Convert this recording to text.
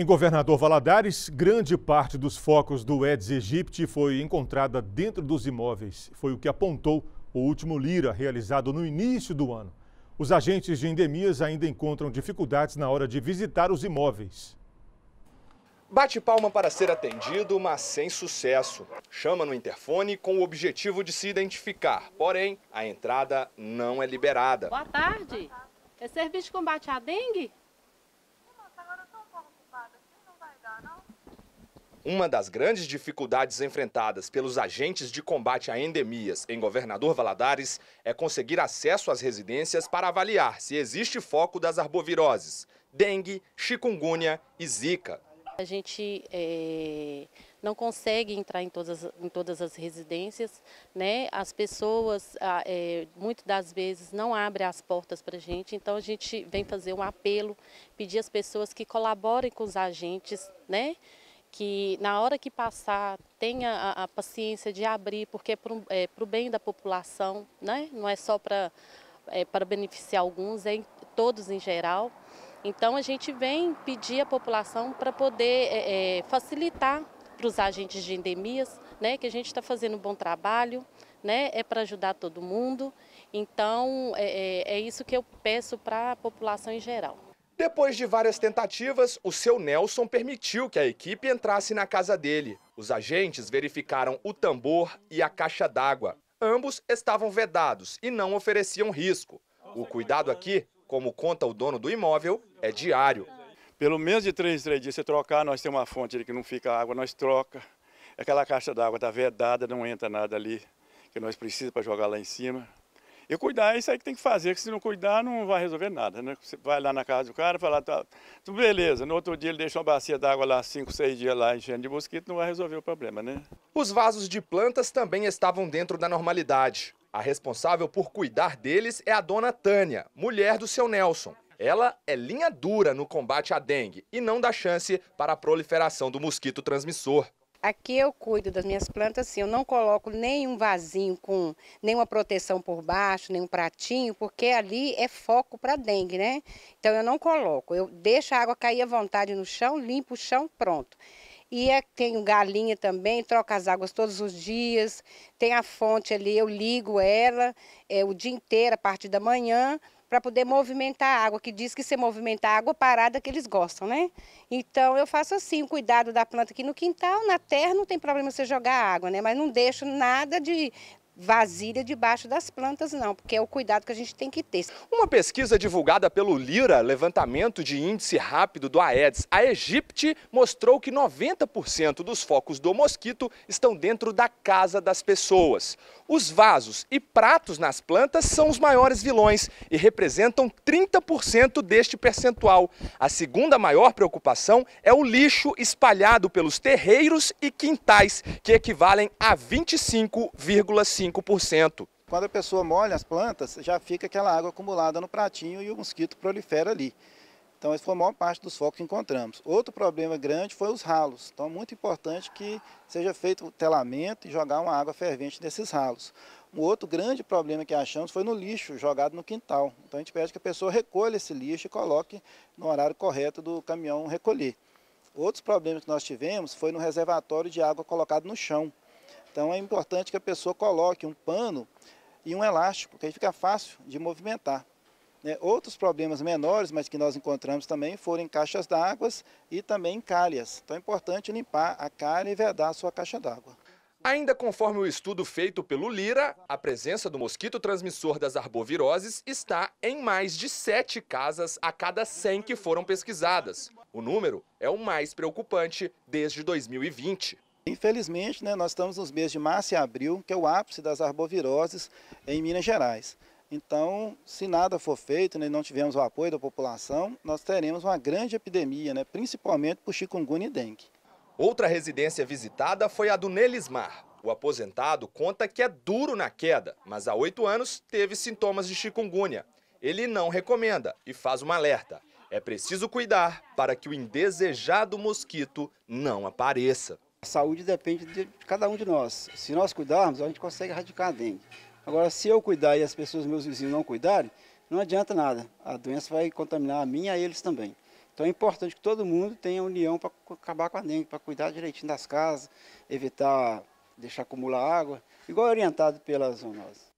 Em Governador Valadares, grande parte dos focos do Aedes aegypti foi encontrada dentro dos imóveis. Foi o que apontou o último Lira, realizado no início do ano. Os agentes de endemias ainda encontram dificuldades na hora de visitar os imóveis. Bate palma para ser atendido, mas sem sucesso. Chama no interfone com o objetivo de se identificar, porém, a entrada não é liberada. Boa tarde. É serviço de combate à dengue? Uma das grandes dificuldades enfrentadas pelos agentes de combate a endemias em Governador Valadares é conseguir acesso às residências para avaliar se existe foco das arboviroses, dengue, chikungunya e zika. A gente é, não consegue entrar em todas, em todas as residências, né? As pessoas, é, muitas das vezes, não abrem as portas para a gente, então a gente vem fazer um apelo, pedir às pessoas que colaborem com os agentes, né? que na hora que passar tenha a, a paciência de abrir, porque é para o é, bem da população, né? não é só é, para é, beneficiar alguns, é em, todos em geral. Então a gente vem pedir à população para poder é, é facilitar para os agentes de endemias, né, que a gente está fazendo um bom trabalho, né, é para ajudar todo mundo. Então é, é, é isso que eu peço para a população em geral. Depois de várias tentativas, o seu Nelson permitiu que a equipe entrasse na casa dele. Os agentes verificaram o tambor e a caixa d'água. Ambos estavam vedados e não ofereciam risco. O cuidado aqui, como conta o dono do imóvel, é diário. Pelo menos de três em três dias, se trocar, nós temos uma fonte ali que não fica água, nós troca. Aquela caixa d'água está vedada, não entra nada ali que nós precisamos para jogar lá em cima. E cuidar é isso aí que tem que fazer, que se não cuidar não vai resolver nada, né? Você vai lá na casa do cara, fala, tá, beleza, no outro dia ele deixa uma bacia d'água lá, cinco, seis dias lá enchendo de mosquito, não vai resolver o problema, né? Os vasos de plantas também estavam dentro da normalidade. A responsável por cuidar deles é a dona Tânia, mulher do seu Nelson. Ela é linha dura no combate à dengue e não dá chance para a proliferação do mosquito transmissor. Aqui eu cuido das minhas plantas assim, eu não coloco nenhum vasinho com nenhuma proteção por baixo, nenhum pratinho, porque ali é foco para dengue, né? Então eu não coloco, eu deixo a água cair à vontade no chão, limpo o chão, pronto. E é, tenho galinha também, troca as águas todos os dias, tem a fonte ali, eu ligo ela é, o dia inteiro, a partir da manhã, para poder movimentar a água, que diz que se movimentar a água parada que eles gostam, né? Então eu faço assim, o cuidado da planta aqui no quintal, na terra não tem problema você jogar água, né? Mas não deixo nada de vasilha debaixo das plantas, não, porque é o cuidado que a gente tem que ter. Uma pesquisa divulgada pelo Lira, levantamento de índice rápido do Aedes, a Egipte mostrou que 90% dos focos do mosquito estão dentro da casa das pessoas. Os vasos e pratos nas plantas são os maiores vilões e representam 30% deste percentual. A segunda maior preocupação é o lixo espalhado pelos terreiros e quintais, que equivalem a 25,5%. 5%. Quando a pessoa molha as plantas, já fica aquela água acumulada no pratinho e o mosquito prolifera ali. Então, esse foi a maior parte dos focos que encontramos. Outro problema grande foi os ralos. Então, é muito importante que seja feito o telamento e jogar uma água fervente nesses ralos. Um outro grande problema que achamos foi no lixo jogado no quintal. Então, a gente pede que a pessoa recolha esse lixo e coloque no horário correto do caminhão recolher. Outros problemas que nós tivemos foi no reservatório de água colocado no chão. Então é importante que a pessoa coloque um pano e um elástico, que aí fica fácil de movimentar. Né? Outros problemas menores, mas que nós encontramos também, foram em caixas d'água e também em calhas. Então é importante limpar a calha e vedar a sua caixa d'água. Ainda conforme o estudo feito pelo Lira, a presença do mosquito transmissor das arboviroses está em mais de 7 casas a cada 100 que foram pesquisadas. O número é o mais preocupante desde 2020. Infelizmente, né, nós estamos nos meses de março e abril, que é o ápice das arboviroses em Minas Gerais. Então, se nada for feito né, e né, não tivermos o apoio da população, nós teremos uma grande epidemia, né, principalmente por chikungunya e dengue. Outra residência visitada foi a do Nelismar. O aposentado conta que é duro na queda, mas há oito anos teve sintomas de chikungunya. Ele não recomenda e faz um alerta. É preciso cuidar para que o indesejado mosquito não apareça. A saúde depende de cada um de nós. Se nós cuidarmos, a gente consegue erradicar a dengue. Agora, se eu cuidar e as pessoas, meus vizinhos, não cuidarem, não adianta nada. A doença vai contaminar a mim e a eles também. Então é importante que todo mundo tenha união para acabar com a dengue, para cuidar direitinho das casas, evitar deixar acumular água, igual orientado pela zoonose.